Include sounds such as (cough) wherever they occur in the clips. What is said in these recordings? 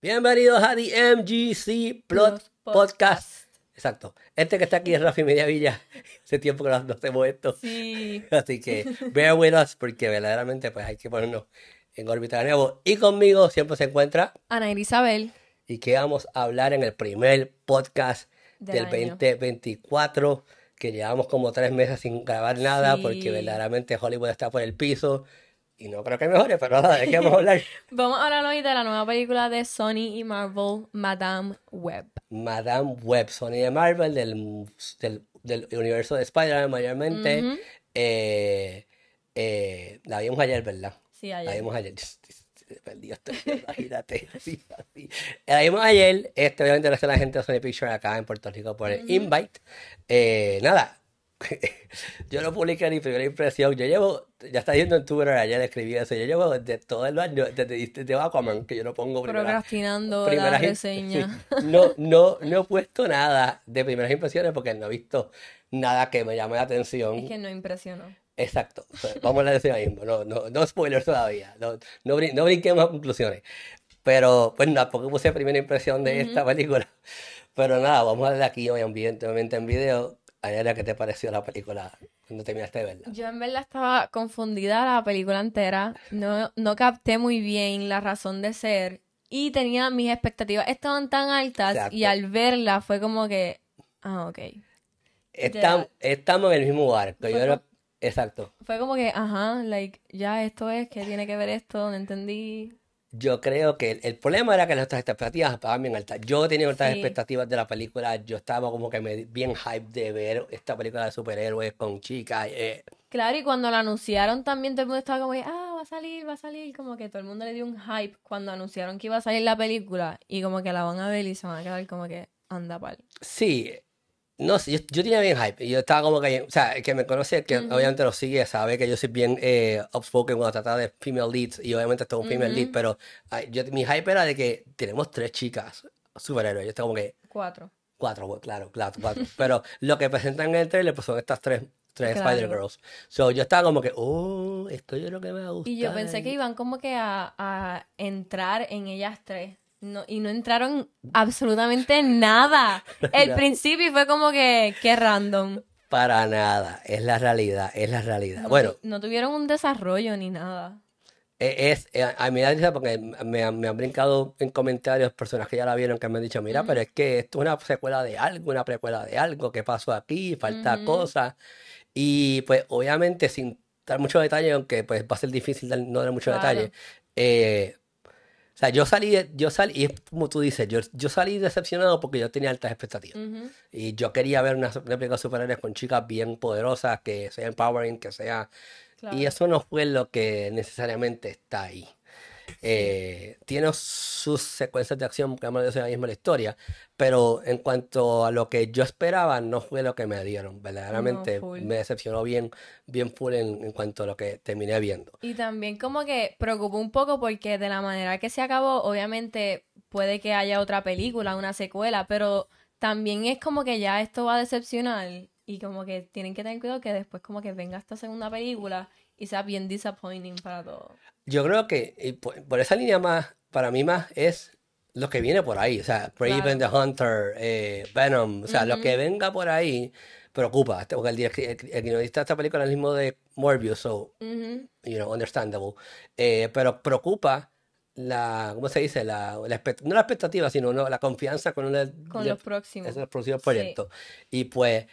Bienvenidos a The MGC Plot Podcast. Exacto. Este que está aquí es Rafi Mediavilla. (laughs) Hace tiempo que no hacemos esto. (laughs) Así que bear with us porque verdaderamente pues hay que ponernos en órbita de nuevo. Y conmigo siempre se encuentra Ana Isabel. Y que vamos a hablar en el primer podcast del 2024 que llevamos como tres meses sin grabar nada porque verdaderamente Hollywood está por el piso y no creo que mejore, pero nada, ¿de qué vamos a hablar? (laughs) vamos a hablar hoy de la nueva película de Sony y Marvel, Madame Web. Madame Web, Sony y Marvel, del, del, universo de Spider-Man mayormente. Eh, eh, la vimos ayer, ¿verdad? Sí, ayer. La vimos ayer. (laughs) Perdido este imagínate. La vimos ayer. Este, obviamente, gracias a la gente de Sony Pictures acá en Puerto Rico por el invite. Eh, nada, (laughs) yo no publiqué mi primera impresión. Yo llevo, ya está yendo en ya le escribí eso. Yo llevo de todo el año, desde, desde Aquaman, que yo no pongo Procrastinando primera reseña. (laughs) No, no, no he puesto nada de primeras impresiones porque no he visto nada que me llame la atención. Es que no impresionó. Exacto. Vamos a decir ahora mismo. No, no, spoilers todavía. No, no, no brinquemos a conclusiones. Pero, pues nada, porque puse primera impresión de esta película. Pero nada, vamos a darle aquí, obviamente, en video era ¿qué te pareció la película cuando terminaste de verla? Yo en verdad estaba confundida la película entera. No, no capté muy bien la razón de ser. Y tenía mis expectativas, estaban tan altas y al verla fue como que, ah, ok. Estamos, en el mismo barco. Yo era... Exacto. Fue como que, ajá, like, ya esto es, ¿qué tiene que ver esto? No entendí. Yo creo que el, problema era que las nuestras expectativas estaban bien altas. Yo tenía altas expectativas de la película. Yo estaba como que me, bien hype de ver esta película de superhéroes con chicas. Eh. Claro, y cuando la anunciaron también todo el mundo estaba como, ah, va a salir, va a salir. Como que todo el mundo le dio un hype cuando anunciaron que iba a salir la película. Y como que la van a ver y se van a quedar como que anda pal. Sí, no sé, yo, yo, tenía bien hype. Yo estaba como que, o sea, el que me conoce, que obviamente lo sigue, sabe que yo soy bien eh, outspoken cuando trata de female leads. Y obviamente estoy un female lead, pero mi hype era de que tenemos tres chicas superhéroes. Yo estaba como que. Cuatro. Cuatro, claro, claro, cuatro. (laughs) pero lo que presentan en el trailer pues, son estas tres tres Spider Girls. So yo estaba como que, oh, esto yo creo que me va a Y yo pensé que iban como que a entrar en ellas tres. No, y no entraron absolutamente (laughs) nada. El principio fue como que, que random. Para nada, es la realidad, es la realidad. bueno. No tuvieron un desarrollo ni nada. E, es, eh, a mí me da porque me, han brincado en comentarios personas que ya la vieron que me han dicho, mira, pero es que esto es una secuela de algo, una precuela de algo, que pasó aquí? Falta cosa cosas. Y pues obviamente sin dar mucho detalle, aunque pues va a ser difícil no dar mucho detalle, eh, o sea, yo salí, yo salí, y es como tú dices, yo, yo salí decepcionado porque yo tenía altas expectativas. Y yo quería ver unas una superiores con chicas bien poderosas, que sean empowering, que sea... Y eso no fue lo que necesariamente está ahí. Eh, tiene sus secuencias de acción que menos de la misma historia, pero en cuanto a lo que yo esperaba, no fue lo que me dieron. Verdaderamente me decepcionó bien, bien full en, en, cuanto a lo que terminé viendo. Y también como que preocupó un poco porque de la manera que se acabó, obviamente puede que haya otra película, una secuela, pero también es como que ya esto va a decepcionar y como que tienen que tener cuidado que después como que venga esta segunda película y sea bien disappointing para todos. Yo creo que por, esa línea más, para mí más es lo que viene por ahí, o sea, Brave and the Hunter, eh, Venom, o sea, lo que venga por ahí preocupa, porque el, que guionista de esta película es el mismo de Morbius, so, you know, understandable, eh, pero preocupa la, ¿cómo se dice? La, no la expectativa, sino la confianza con, con los próximos. proyectos. Y pues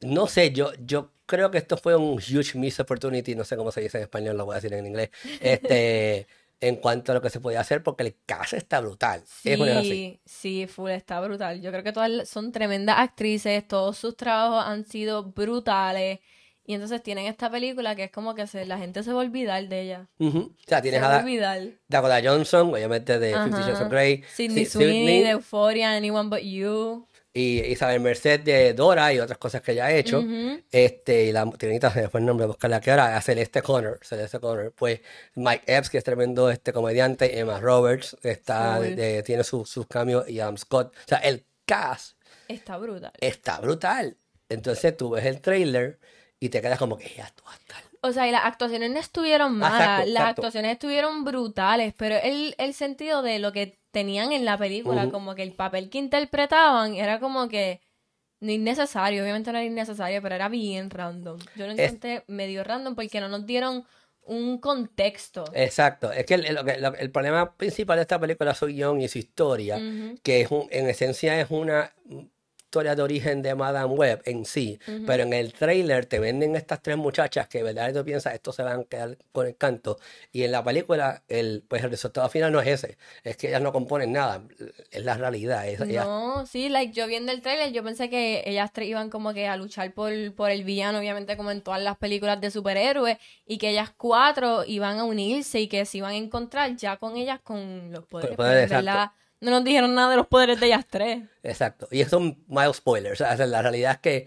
no sé, yo, yo creo que esto fue un huge miss opportunity, no sé cómo se dice en español, lo voy a decir en inglés, este, (laughs) en cuanto a lo que se podía hacer, porque el caso está brutal. Sí, sí, full, está brutal. Yo creo que todas son tremendas actrices, todos sus trabajos han sido brutales. Y entonces tienen esta película que es como que la gente se va a olvidar de ella. O sea, tienes a, olvidar. Johnson, obviamente de Fifty Grey. Sidney Sweeney, de Euphoria, Anyone But You y Isabel Merced de Dora y otras cosas que ella ha hecho. este, y la tiranita se el nombre, buscarla que ahora, a Celeste Connor. Celeste Connor. Pues Mike Epps, que es tremendo este comediante, Emma Roberts, está, tiene sus cambios, y Adam Scott. O sea, el cast. Está brutal. Está brutal. Entonces tú ves el trailer y te quedas como que ya tú has a o sea, y las actuaciones no estuvieron ah, malas, las actuaciones estuvieron brutales, pero el, sentido de lo que tenían en la película, como que el papel que interpretaban era como que innecesario, obviamente no era innecesario, pero era bien random. Yo lo encontré medio random porque no nos dieron un contexto. Exacto. Es que el, problema principal de esta película es su guión y su historia, que en esencia es una historia de origen de Madame Web en sí, pero en el trailer te venden estas tres muchachas que verdad tú piensas, esto se van a quedar con el canto. Y en la película, el, pues el resultado final no es ese, es que ellas no componen nada, es la realidad. No, sí, like yo viendo el trailer, yo pensé que ellas tres iban como que a luchar por, el villano, obviamente como en todas las películas de superhéroes, y que ellas cuatro iban a unirse y que se iban a encontrar ya con ellas con los poderes. Pues, no nos dijeron nada de los poderes de ellas tres. Exacto. Y eso son mild spoilers. O sea, la realidad es que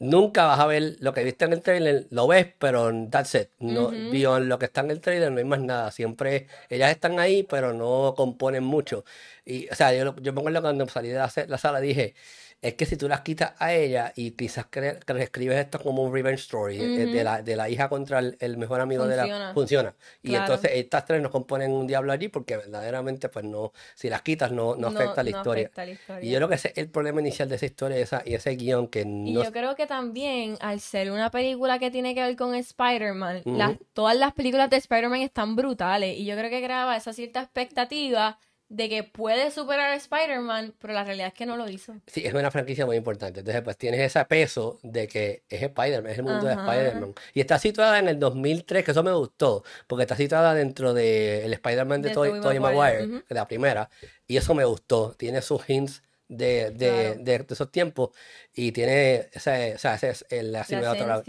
nunca vas a ver lo que viste en el trailer, lo ves, pero that's it. No, vio lo que está en el trailer no hay más nada. Siempre ellas están ahí, pero no componen mucho. Y, o sea, yo, yo me acuerdo cuando salí de la sala dije, es que si tú las quitas a ella y quizás que, reescribes esto como un revenge story eh, de, la, hija contra el, mejor amigo de la... Funciona. Y entonces estas tres nos componen un diablo allí porque verdaderamente pues no, si las quitas no, no, afecta, la la historia. Y yo creo que ese es el problema inicial de esa historia esa, y ese guión que no... Y yo creo que también al ser una película que tiene que ver con Spider-Man, todas las películas de Spider-Man están brutales y yo creo que graba esa cierta expectativa de que puede superar a Spider-Man, pero la realidad es que no lo hizo. Sí, es una franquicia muy importante. Entonces, pues tienes ese peso de que es Spider-Man, es el mundo de Spider-Man. Y está situada en el 2003, que eso me gustó, porque está situada dentro del Spider-Man de, Toy Tobey Maguire, de la primera. Y eso me gustó. Tiene sus hints de, esos tiempos y tiene esa, o sea, esa es la, esencia la,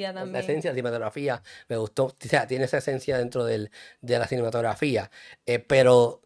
cinematografía me gustó o sea tiene esa esencia dentro de la cinematografía eh, pero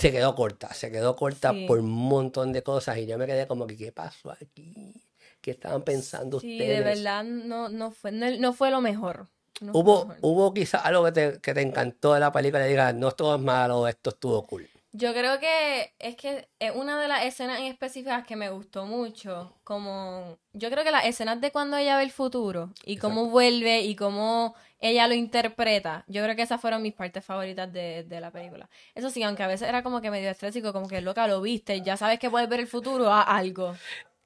se quedó corta, se quedó corta por un montón de cosas y yo me quedé como que, ¿qué pasó aquí? ¿Qué estaban pensando ustedes? Sí, de verdad no, no, fue, no, fue lo mejor. hubo, hubo quizás algo que te, encantó de la película y digas, no es malo, esto estuvo cool. Yo creo que es que es una de las escenas en específicas que me gustó mucho, como yo creo que las escenas de cuando ella ve el futuro y cómo vuelve y cómo ella lo interpreta. Yo creo que esas fueron mis partes favoritas de, la película. Eso sí, aunque a veces era como que medio estrésico, como que loca, lo viste, ya sabes que puedes ver el futuro a algo.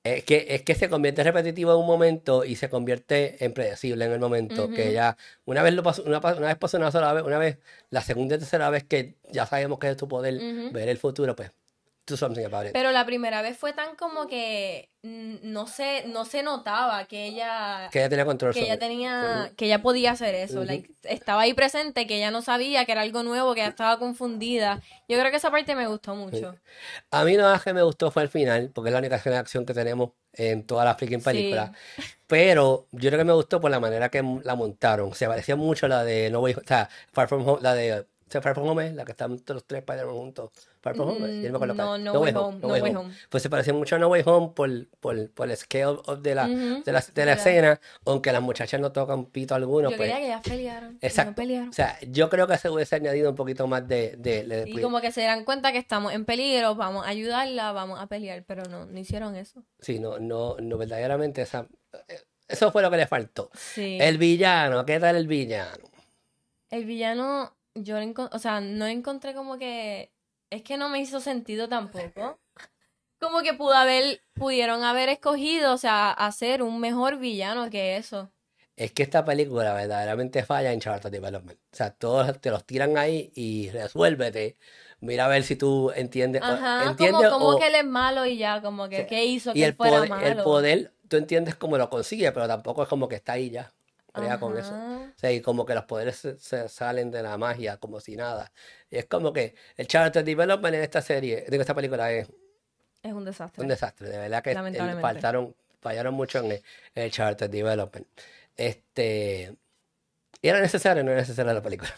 Es que, es que se convierte repetitivo en un momento y se convierte en predecible en el momento. Que ya, una vez lo pasó, una, vez pasó una sola vez, una vez, la segunda y tercera vez que ya sabemos que es tu poder ver el futuro, pues pero la primera vez fue tan como que mm, no se, no se notaba que ella... Que ella tenía control Que ella tenía... Que ella podía hacer eso. estaba ahí presente, que ella no sabía, que era algo nuevo, que estaba confundida. Yo creo que esa parte me gustó mucho. A mí nada que me gustó fue el final, porque es la única escena de acción que tenemos en toda la freaking película. Pero yo creo que me gustó por la manera que la montaron. se parecía mucho a la de No Way... O sea, Far From Home, la de o sea, la que están los tres padres juntos. Mm, no, no, Way, Home. Pues se parecía mucho a No Way Home por, el scale de la, de la, escena, aunque las muchachas no tocan pito alguno. Yo pues que ya pelearon. No pelearon. O sea, yo creo que se hubiese añadido un poquito más de, de, Y como que se dan cuenta que estamos en peligro, vamos a ayudarla, vamos a pelear, pero no, no hicieron eso. Sí, no, no, no, verdaderamente esa... Eh, eso fue lo que le faltó. El villano, ¿qué tal el villano? El villano yo, o sea, no encontré como que, es que no me hizo sentido tampoco. (laughs) Como que pudo haber, pudieron haber escogido, o sea, hacer un mejor villano que eso. Es que esta película verdaderamente falla en Character Development. O sea, todos te los tiran ahí y resuélvete. Mira a ver si tú entiendes. Ajá, ¿entiendes como, que él es malo y ya, como que qué hizo que el poder, El poder, tú entiendes cómo lo consigue, pero tampoco es como que está ahí ya con eso. O sea, y como que los poderes se, salen de la magia, como si nada. Y es como que el character development en esta serie, digo esta película es... Es un desastre. Un desastre, de verdad que faltaron, fallaron mucho en el, Charter development. Este... era necesario, no era necesario la película.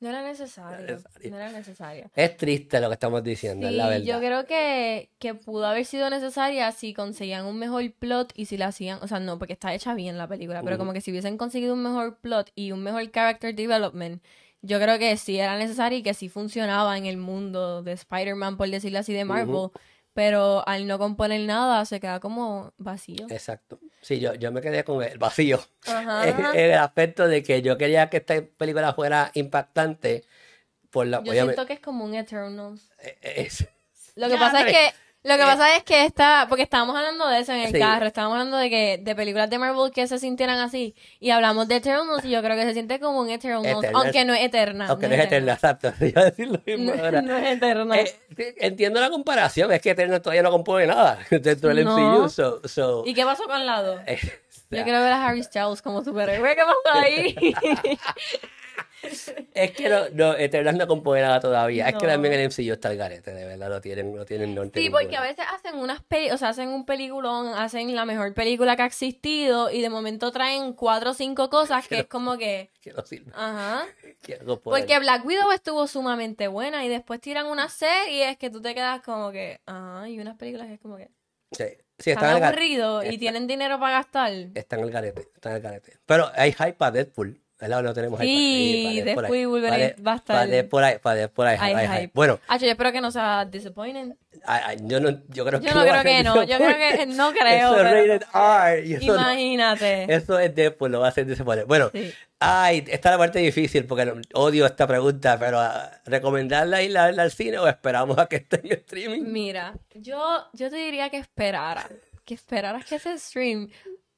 No era necesario. No era necesario. Es triste lo que estamos diciendo, la verdad. Yo creo que, que pudo haber sido necesaria si conseguían un mejor plot y si la hacían. O sea, no, porque está hecha bien la película, pero como que si hubiesen conseguido un mejor plot y un mejor character development, yo creo que sí era necesario y que sí funcionaba en el mundo de Spider-Man, por decirlo así, de Marvel. Pero al no componer nada, se queda como vacío. Exacto. Sí, yo, yo me quedé con el vacío. Ajá (laughs) el aspecto de que yo quería que esta película fuera impactante. Por la, yo siento que es como un Eternals. Eh, eh, Lo que pasa es que lo que eh, pasa es que está... porque estábamos hablando de eso en el carro, estábamos hablando de que de películas de Marvel que se sintieran así y hablamos de Eternals y yo creo que se siente como un Eternals, aunque no es eterna. Aunque no es eterna, exacto. Yo (laughs) a decir lo mismo no es eterna. Eh, entiendo la comparación, es que Eternals todavía no compone nada (laughs) dentro del no. MCU. ¿Y qué pasó con Lado? (laughs) Yo quiero ver a Harris Styles como superhéroe. ¿Qué pasó ahí? es que no, no hablando con componerá todavía. Es que también el MCU está el garete, de verdad, lo tienen, lo tienen norte. Sí, porque a veces hacen unas o sea, hacen un peliculón, hacen la mejor película que ha existido y de momento traen cuatro o cinco cosas que, es como que. Ajá. porque Black Widow estuvo sumamente buena y después tiran una serie y es que tú te quedas como que. Ajá, y unas películas que es como que. Sí. Sí, están, aburridos y tienen dinero para gastar. Están el garete, están el garete. Pero hay hype para Deadpool. ¿verdad? lado lo tenemos sí, después volveré Wolverine va a estar... Para por ahí, ahí, Bueno. Ah, yo espero que no sea disappointing. Ah, ah, yo, no, yo creo que no... yo creo que no (laughs) creo. imagínate. Eso es después, lo va a hacer disappointing. Bueno, sí. ay, está la parte difícil porque odio esta pregunta, pero ah, ¿recomendarla ir al, al cine o esperamos a que esté en streaming? Mira, yo, yo te diría que esperara que esperaras que se stream,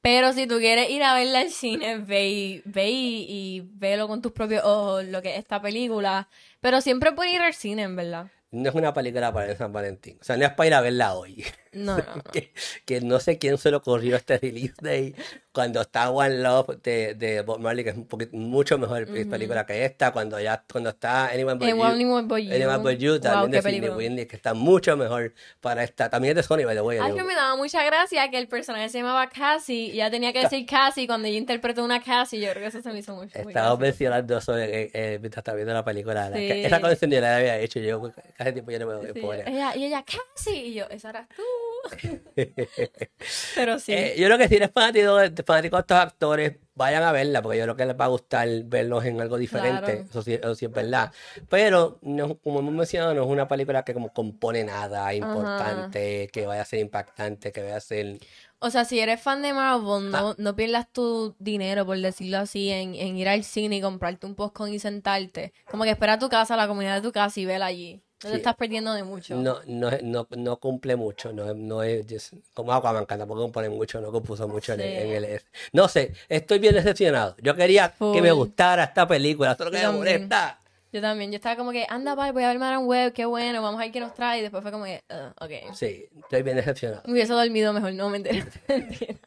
pero si tú quieres ir a verla al cine, ve y, ve y, velo con tus propios ojos, lo que es esta película. Pero siempre puedes ir al cine, en verdad no es una película para el San Valentín. O sea, no es para ir a verla hoy. No, no, (laughs) que, no sé quién se lo corrió este release day cuando está One Love de, de Bob Marley, que es un poquito, mucho mejor película que esta. Cuando ya cuando está Anyone But, Anyone eh, you, Anyone but you. Anyone But You, también wow, de Windy, que está mucho mejor para esta. También es de Sony, by the way. me daba mucha gracia que el personaje se llamaba Cassie y ya tenía que decir Cassie cuando yo interpretó una Cassie. Yo creo que eso se me hizo mucho. Estaba mencionando eso eh, eh, mientras estaba viendo la película. esa condición yo la había hecho yo tiempo no ella, y ella, casi, y yo, esa eras tú. (laughs) Pero sí. Eh, yo creo que si eres fanático, fanático de estos actores, vayan a verla, porque yo creo que les va a gustar verlos en algo diferente. Eso, sí, es verdad. Pero, como hemos mencionado, no es una película que como compone nada importante, que vaya a ser impactante, que vaya a ser... O sea, si eres fan de Marvel, no, ah. no pierdas tu dinero, por decirlo así, en, ir al cine y comprarte un postcón y sentarte. Como que espera a tu casa, a la comunidad de tu casa y vela allí. No estás perdiendo de mucho. No, no, no, no cumple mucho. No, no es, como encanta porque compone mucho, no compuso mucho en, el. No sé, estoy bien decepcionado. Yo quería que me gustara esta película, solo que me molesta. Yo también, yo estaba como que, anda, bye, voy a ver Madame Web, qué bueno, vamos a ver qué nos trae. Y después fue como que, ok. Sí, estoy bien decepcionado. Me hubiese dormido mejor, no me enteré. (laughs)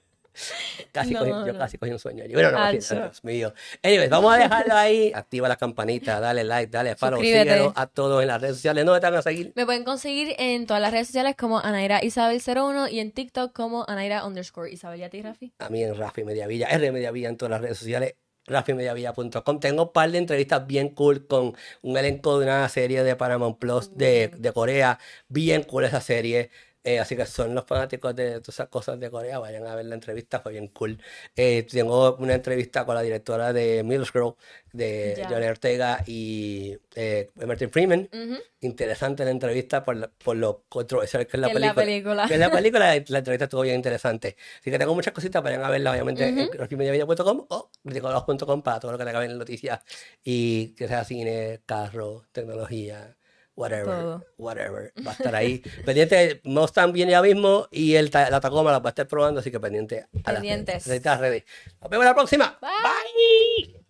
Casi Yo casi cogí un sueño allí. Bueno, no, Dios mío. Anyways, vamos a dejarlo (laughs) ahí. Activa la campanita, dale like, dale follow, síguenos a todos en las redes sociales. no te van a seguir? Me pueden conseguir en todas las redes sociales como Anaira Isabel01 y en TikTok como Anaira underscore Isabel. ¿Y a ti, Rafi? A mí en Rafi Mediavilla, R Mediavilla en todas las redes sociales rafimediavilla.com. Tengo un par de entrevistas bien cool con un elenco de una serie de Paramount Plus de, mm. de Corea. Bien cool esa serie. Eh, así que son los fanáticos de todas esas cosas de Corea, vayan a ver la entrevista, fue bien cool. Eh, tengo una entrevista con la directora de Mills de Johnny Ortega y eh, Martin Freeman. Interesante la entrevista por, la, por lo que es la película. La (laughs) película. en la película la, entrevista estuvo bien interesante. Así que tengo muchas cositas, vayan a verla, obviamente, en o para todo lo que tenga en noticias y que sea cine, carro, tecnología whatever, whatever, va a (laughs) estar ahí. pendiente, no están bien ya mismo y el, la Tacoma la va a estar probando, así que pendiente a Nos vemos la próxima. Bye.